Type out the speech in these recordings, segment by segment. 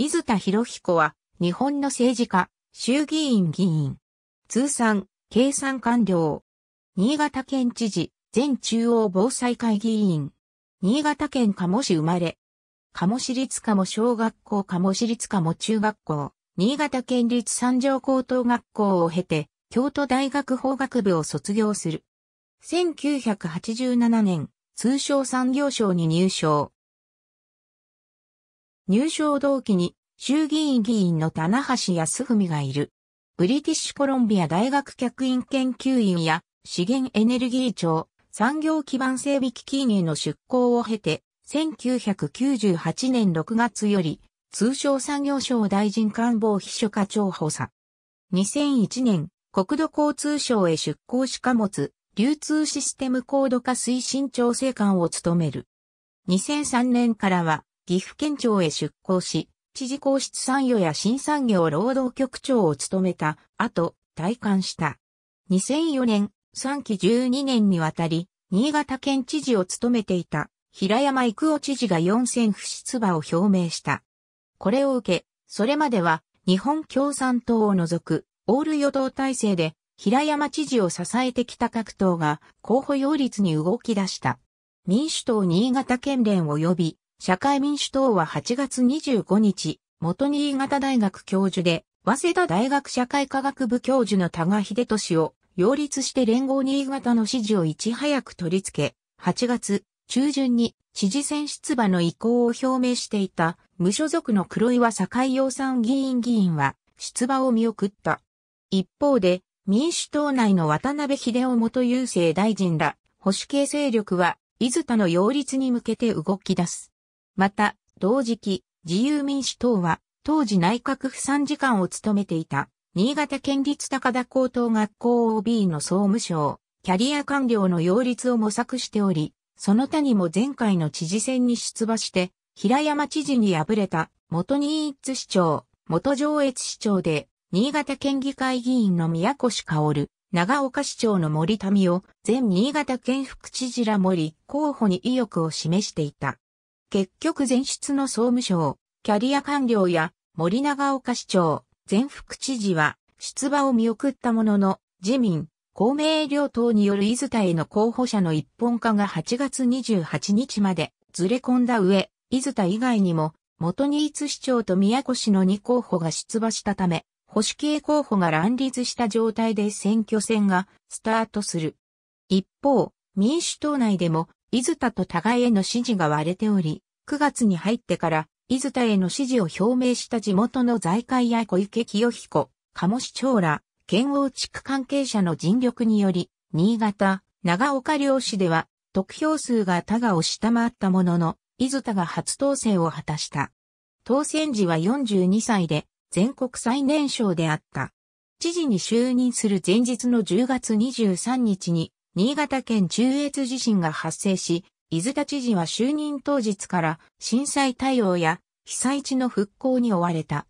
水田博彦は、日本の政治家、衆議院議員、通算、計算官僚、新潟県知事、前中央防災会議員、新潟県鴨市生まれ、鴨市立鴨小学校鴨市立鴨中学校、新潟県立三条高等学校を経て、京都大学法学部を卒業する。1987年、通商産業省に入省。入賞同期に衆議院議員の棚橋康文がいる。ブリティッシュコロンビア大学客員研究員や資源エネルギー庁産業基盤整備基金への出向を経て、1998年6月より通商産業省大臣官房秘書課長補佐。2001年、国土交通省へ出向し貨物、流通システム高度化推進調整官を務める。2003年からは、岐阜県庁へ出向し、知事公室参与や新産業労働局長を務めた後、退官した。2004年、3期12年にわたり、新潟県知事を務めていた平山育夫知事が4選不出馬を表明した。これを受け、それまでは日本共産党を除くオール与党体制で平山知事を支えてきた各党が候補擁立に動き出した。民主党新潟県連及び社会民主党は8月25日、元新潟大学教授で、早稲田大学社会科学部教授の多賀秀俊を、擁立して連合新潟の支持をいち早く取り付け、8月中旬に知事選出馬の意向を表明していた無所属の黒岩堺洋産議員議員は出馬を見送った。一方で民主党内の渡辺秀夫元郵政大臣ら保守系勢力は伊豆田の擁立に向けて動き出す。また、同時期、自由民主党は、当時内閣府参事官を務めていた、新潟県立高田高等学校 OB の総務省、キャリア官僚の擁立を模索しており、その他にも前回の知事選に出馬して、平山知事に敗れた元新津市長、元上越市長で、新潟県議会議員の宮越薫、長岡市長の森民を前新潟県副知事らも立候補に意欲を示していた。結局前出の総務省、キャリア官僚や森長岡市長、前副知事は出馬を見送ったものの、自民、公明両党による伊豆田への候補者の一本化が8月28日までずれ込んだ上、伊豆田以外にも、元新津市長と宮古市の2候補が出馬したため、保守系候補が乱立した状態で選挙戦がスタートする。一方、民主党内でも伊豆田と互いへの支持が割れており、9月に入ってから、伊豆田への支持を表明した地元の財界や小池清彦、鴨市長ら、県王地区関係者の尽力により、新潟、長岡両市では、得票数が他がを下回ったものの、伊豆田が初当選を果たした。当選時は42歳で、全国最年少であった。知事に就任する前日の10月23日に、新潟県中越地震が発生し、伊豆田知事は就任当日から震災対応や被災地の復興に追われた。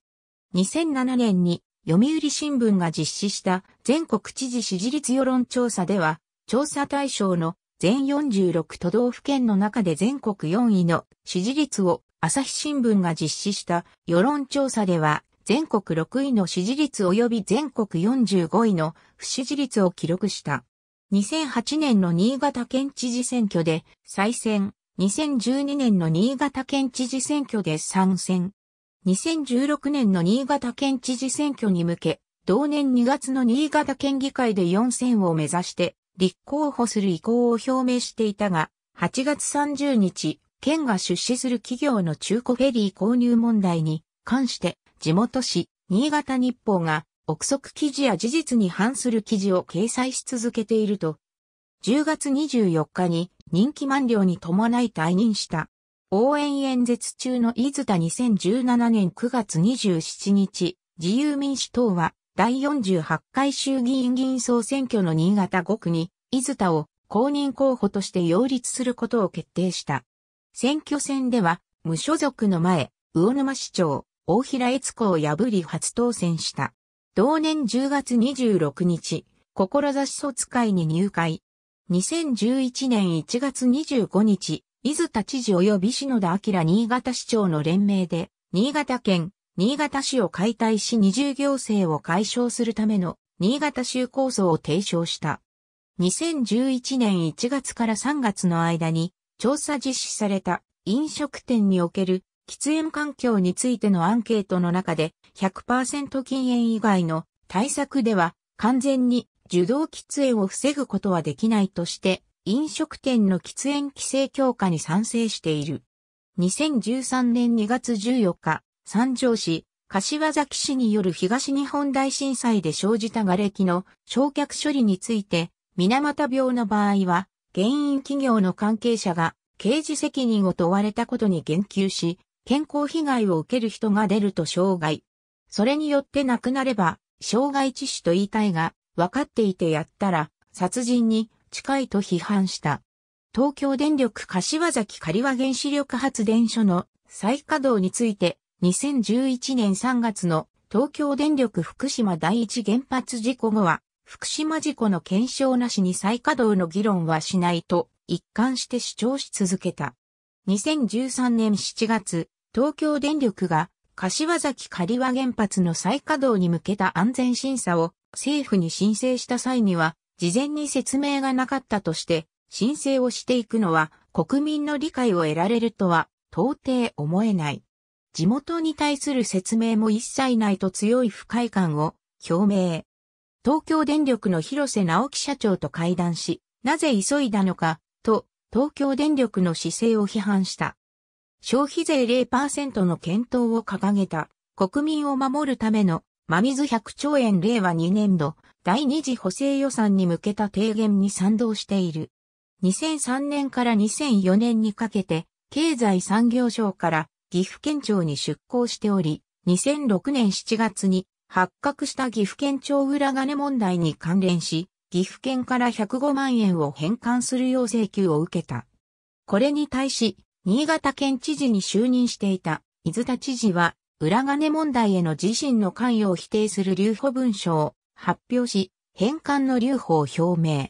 2007年に読売新聞が実施した全国知事支持率世論調査では、調査対象の全46都道府県の中で全国4位の支持率を朝日新聞が実施した世論調査では、全国6位の支持率及び全国45位の不支持率を記録した。2008年の新潟県知事選挙で再選、2012年の新潟県知事選挙で参戦。2016年の新潟県知事選挙に向け、同年2月の新潟県議会で4選を目指して立候補する意向を表明していたが、8月30日、県が出資する企業の中古フェリー購入問題に関して地元紙、新潟日報が憶測記事や事実に反する記事を掲載し続けていると、10月24日に任期満了に伴い退任した。応援演説中の豆田2017年9月27日、自由民主党は第48回衆議院議員総選挙の新潟5区に、豆田を公認候補として擁立することを決定した。選挙戦では、無所属の前、魚沼市長、大平悦子を破り初当選した。同年10月26日、志卒会に入会。2011年1月25日、伊豆田知事及び篠田明新潟市長の連名で、新潟県、新潟市を解体し二重行政を解消するための新潟州構想を提唱した。2011年1月から3月の間に調査実施された飲食店における喫煙環境についてのアンケートの中で100%禁煙以外の対策では完全に受動喫煙を防ぐことはできないとして飲食店の喫煙規制強化に賛成している。2013年2月14日、三条市、柏崎市による東日本大震災で生じた瓦礫の焼却処理について、水俣病の場合は、原因企業の関係者が刑事責任を問われたことに言及し、健康被害を受ける人が出ると障害。それによって亡くなれば、障害致死と言いたいが、分かっていてやったら、殺人に近いと批判した。東京電力柏崎刈羽原子力発電所の再稼働について、2011年3月の東京電力福島第一原発事故後は、福島事故の検証なしに再稼働の議論はしないと一貫して主張し続けた。2013年7月、東京電力が柏崎刈羽原発の再稼働に向けた安全審査を政府に申請した際には、事前に説明がなかったとして、申請をしていくのは国民の理解を得られるとは到底思えない。地元に対する説明も一切ないと強い不快感を表明。東京電力の広瀬直樹社長と会談し、なぜ急いだのか、と東京電力の姿勢を批判した。消費税0%の検討を掲げた国民を守るための真水100兆円令和2年度第2次補正予算に向けた提言に賛同している。2003年から2004年にかけて経済産業省から岐阜県庁に出向しており、2006年7月に発覚した岐阜県庁裏金問題に関連し、岐阜県から105万円を返還するよう請求を受けた。これに対し、新潟県知事に就任していた伊豆田知事は、裏金問題への自身の関与を否定する留保文書を発表し、返還の留保を表明。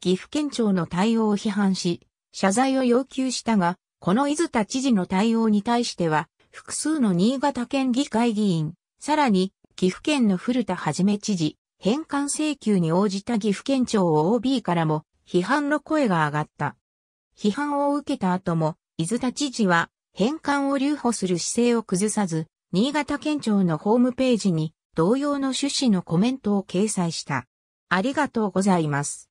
岐阜県庁の対応を批判し、謝罪を要求したが、この伊豆田知事の対応に対しては、複数の新潟県議会議員、さらに、岐阜県の古田はじめ知事、返還請求に応じた岐阜県庁を OB からも批判の声が上がった。批判を受けた後も伊豆田知事は返還を留保する姿勢を崩さず、新潟県庁のホームページに同様の趣旨のコメントを掲載した。ありがとうございます。